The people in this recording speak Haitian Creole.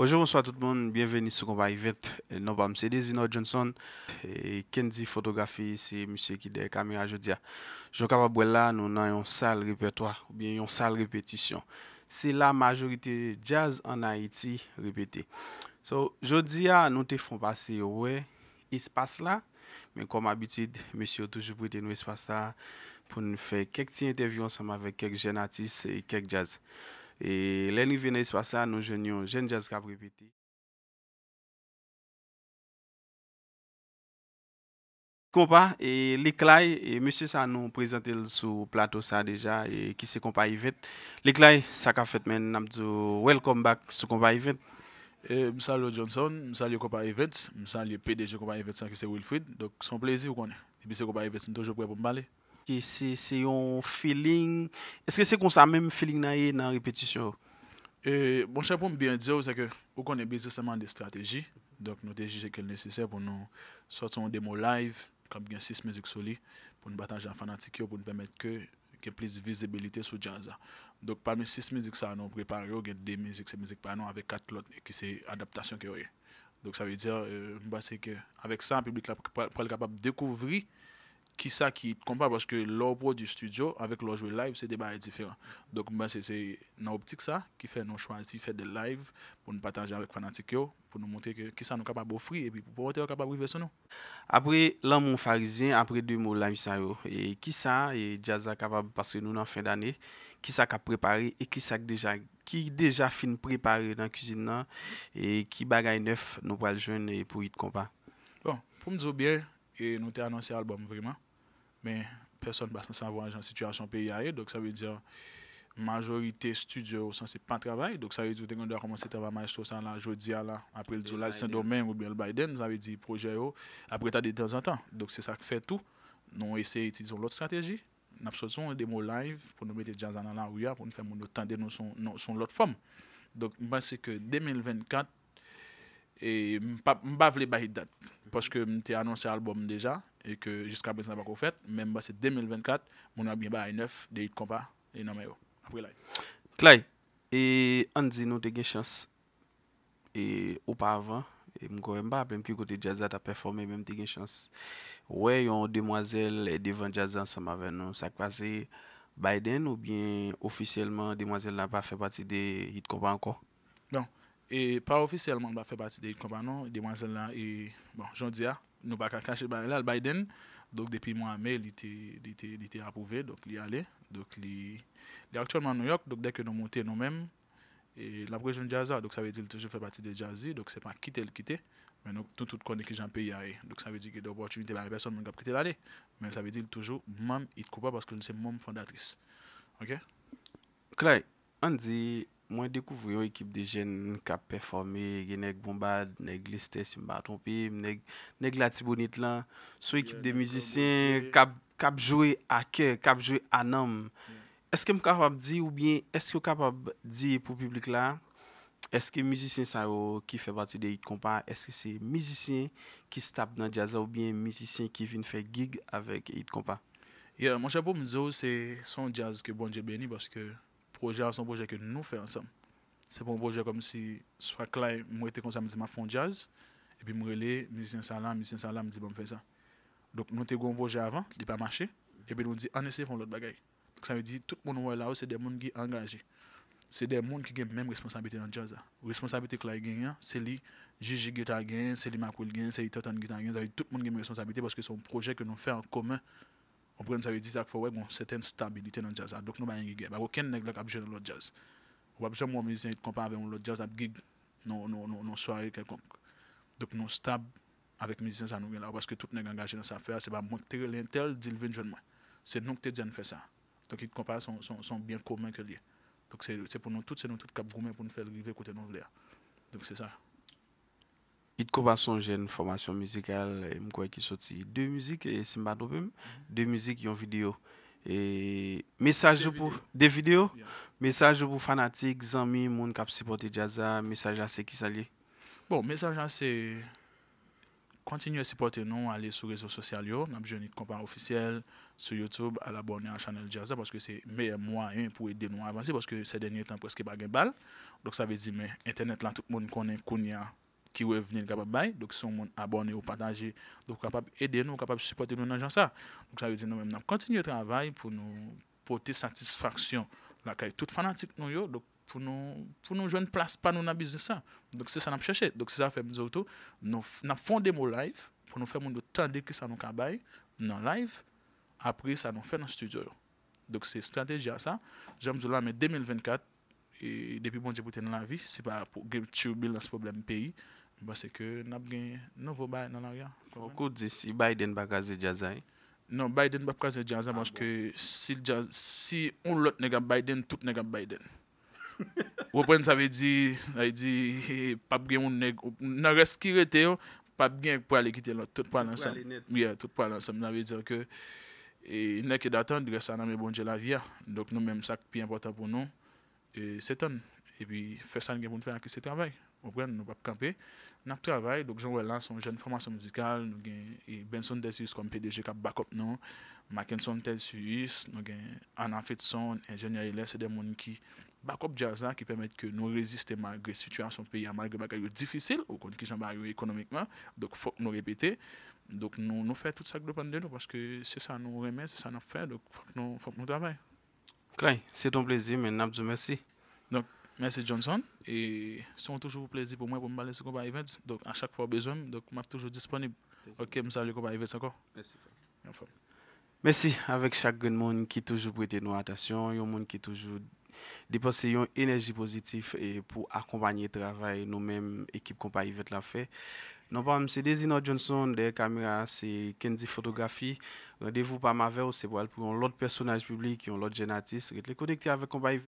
Bonjour, bonsoit tout moun, bienveni sou kompa Yvette, euh, non pa mse de Zino Johnson Kenzi Fotografi, si mse ki de Kamiya Jodia Joka pa Bwela, nou nan yon sal repetwa, ou bien yon sal repetisyon Si la majorite jazz an Haiti repeti So, Jodia nou te fon pasi we, ispas la Men kom abitid, mse yo toujou priten nou ispas la Pon nou fe kek ti intervyon saman vek kek jen artiste e kek jazz E lè ni vè nè ispa e e sa nou jènyon, jèn jèz ka pripiti. Kopa, e lik lay, e mè chè sa nou prezentèl sou plato sa deja, e ki se kompa Yvette. Lik lay, sa ka fèt men namdou, welcome back sou kompa Yvette. E msè alò Johnson, msè alò kompa Yvette, msè alò PDG kompa Yvette san ki se Wilfried, dok son plezi wè konè, e bi se kompa Yvette nè tojò prè pou mbale. Se yon feeling, eske se kon sa menm feeling na ye nan repetisyon? E, mon chèpoum biyan diyo, ou konen bizis seman de strategi, donk nou deji sekel nesesèp pou nou sot son demo live, kab gen 6 mezik soli, pou nou batan jan fanatik yo, pou nou pamèt ke gen plis de vizibilite sou jazan. Donk palme 6 mezik sa anon, pripare yo gen 2 mezik, se mezik panon ave 4 lot ki se adaptasyon ki yo ye. Donk sa vi diyo, e, mba seke, avek sa an publik la pou pral kapap dekouvri Kisa ki kompa paske lò pou di studio, avèk lò jwe live, se deba e difèran. Dok mba se se nan optik sa, ki fè nou chwanzi fè de live, pou nou patanje avèk fanatik yo, pou nou montè ki sa nou kapabou fri, epi pou pote yo kapabou vè se nou. Apre, lan moun farizien, apre dè mou la misan yo, e ki sa, e Djazak kapabou paske nou nan fin d'anè, ki sa ka preparè, e ki sa ki deja fin preparè nan kuzin nan, e ki bagay nef nou pal jwen e pou it kompa. Bon, pou mdou biè, E nou te anonsi albom vreman. Men, person basan sa avan jan situasyon pe yae. Dok sa ve diyan, majorite studio san se pan travay. Dok sa ve diyan, nou te kon dewa komanse travay maj to san la jodi ya la. Apre l diyan, la sendo men ou bien l Biden, nou zan ve di proje yo. Apre ta de tenzantan. Dok se sa fe tout. Nou ese iti dizon lot strategi. Napsoson, de mo live, pou nou mette djan zan nan la ouya, pou nou fe moun nou tende nou son lot fom. Dok mwen se ke 2024, mbav le bahid dat. E poske mte anonsè albom deja, e ke jiska prezant pa kou fèt, mè m basè 2024, moun ap gen ba a 9 de hit kompa, e nan mè yo. Apre la. Klay, e andzi nou te gen chans, e ou pa avan, e m kou m ba, apèm ki kote Jazza ta performe mè m te gen chans. Ouè yon Demoiselle Edivan Jazza sa ma ven nou, sa kwa se Biden ou bien ofisyeleman Demoiselle la pa fe pati de hit kompa anko? Non. E pa ofisselman ba fe pati de yon kompanyon, di mwazen lan e, bon, jondia, nou baka kakache bare la al Biden, dok depi mwa me, li te apouve, dok li ale, dok li... De aktyonman nou yok, dok dek yo nou monte nou men, e la prejoun jaza, dok sa ve di l toujou fe pati de jazi, dok se pa kite l kite, men nou toutout konde ki janpe yare, dok sa ve di ge do pochunite bari person mwen kap kite l ale, men sa ve di l toujou, mwen it kou pa, paske nou se mwen fondatris. Ok? Klay, an di... Mwen dekouvryon ekip de jen kap performe, genek bombad, neg liste simba trompim, neg latibonit lan, sou ekip de mizisyen kap jowe akè, kap jowe anam. Eske m kapap di ou bien, eske m kapap di pou publik la, eske mizisyen sa yo ki fe bati de Itkompat, eske se mizisyen ki stab nan jaza ou bien mizisyen ki vin fe gig avèk Itkompat? Yo, mwen chèpou mizyo se son jaz ke bon jè bèni baske... projet, c'est un projet que nous faisons ensemble. C'est un projet comme si, soit Clay moi, comme ça, je me disais, je fais du jazz, et puis je me disais, je salam, je me disais, je fais ça. Donc, nous avons un projet avant, il n'a pas marché, et puis nous dit on essaie de faire l'autre bagaille. Donc, ça veut dire, tout le monde là, c'est des gens qui engagés. C'est des gens qui ont même responsabilité dans le jazz. La responsabilité que là, c'est lui, Gigi Guitar Gain, c'est lui, Makul Gain, c'est lui, Totan Guitar tout le monde a une responsabilité parce que c'est un projet que nous faisons en commun. Ou pren zare dizak fo wek mwen bon, seten stabilite nan jazz a. Dok nou bayan yige. Bako ken nek lak apje nan lot jazz. Ou apje mwen mizien it kompa ave yon lot jazz ap gig nan soare kelkonk. Dok nou stab avik mizien zanou gen la. Ou aske tout nek angaje nan safere. Se ba mwen kterye lintel dilven joun mwen. Se nou kterye diyan fe sa. Tok it kompa son bien komman ke liye. Tok se pou nou tout se nou tout kap groumen pou nou fel rive kote nou vle a. Dok se sa. Idkou bason jen formasyon mizikal, e mkwe ki soti. De mizik, simba do pèm, de mizik yon video. E, mesaj pou, de video, mesaj pou fanatik, zami, moun kap sipote jaza, mesaj a se ki sali. Bon, mesaj a se, kontinye sipote nou alè sou rezo sosyal yo, nan bi jen itkou pan ofisyel, sou Youtube, alabou anè an chanel jaza, pwoske se mè mwa yon pou edè nou an avansi, pwoske se denye tan pwoske bagè bal. Dok sa vezi mè, internet lan tout moun konè kounè a. ki wè veni an kapap bay, do ki son moun abone ou pataje, do ki kapap ede nou, kapap supporte nou nan jan sa. Do ki sa wè di nou mèm nan kontinye travay pou nou pote satisfaksyon la kaye tout fanatik nou yo, do ki pou nou joun plas pa nou nan biznis sa. Do ki se sa nan chèche, do ki se sa fèm nou zoutou, nan fonde mou live, pou nou fèm moun nou tande ki sa nou kapay, nan live, apri sa nou fè nan studio yo. Do ki se strategye a sa, jèm zoulan mè 2024, e depi bon jè pote nan la vi, se pa pou gèp tchou bil nan se problem peyi, Bas se ke nab gen nouvo bay nan an ya. Ou kou di si Biden baka ze dja zay? Non, Biden baka ze dja zay, manj ke si on lot nega Biden, tout nega Biden. Wopren sa ve di, a yi di, pap gen ou neg, nan reskirete yo, pap gen pou alikite lò, tout pou alansan. Ou ya, tout pou alansan. Nan ve di yo ke, neke datan, di resan an me bonje la via. Dok nou menm sak, pi important pou nou, se ton. E pi, fesan gen pou nfe akise travay. Ou pren nou pa pou kampe. Nap travay, dok joun wè lan son jèn formasyon mouzikal, nou gen yon e Benson Tessius kon PDG kap bakop nou, Mackinson Tessius, nou gen Anna Fetson, enjènyay lè, sè den moun ki bakop jazan, ki pèmèt ke nou reziste magre situasyon pèya, magre bagaryo difisil, ou kon ki jambaryo ekonomikman, dok fòk nou repete. Dok nou nou fè tout sa glopande nou, paske se sa nou remè, se sa nou fè, dok fòk nou travay. Klay, se ton plezi, men nap zou mèsi. Dok, Merci Johnson. Et c'est toujours plaisir pour moi pour me parler sur Combat event. Donc à chaque fois besoin, donc je suis toujours disponible. Ok, je salue Combat Events encore. Merci. Merci avec chaque monde qui toujours prête notre attention, un monde qui toujours dépense une énergie positive et pour accompagner le travail nous-mêmes, équipe Combat Events l'a fait. Non, pas c'est Desino Johnson, des caméras, c'est Kenzie Photographie. Rendez-vous par ma c'est pour l'autre personnage public, l'autre génatiste. Restez connecté avec Combat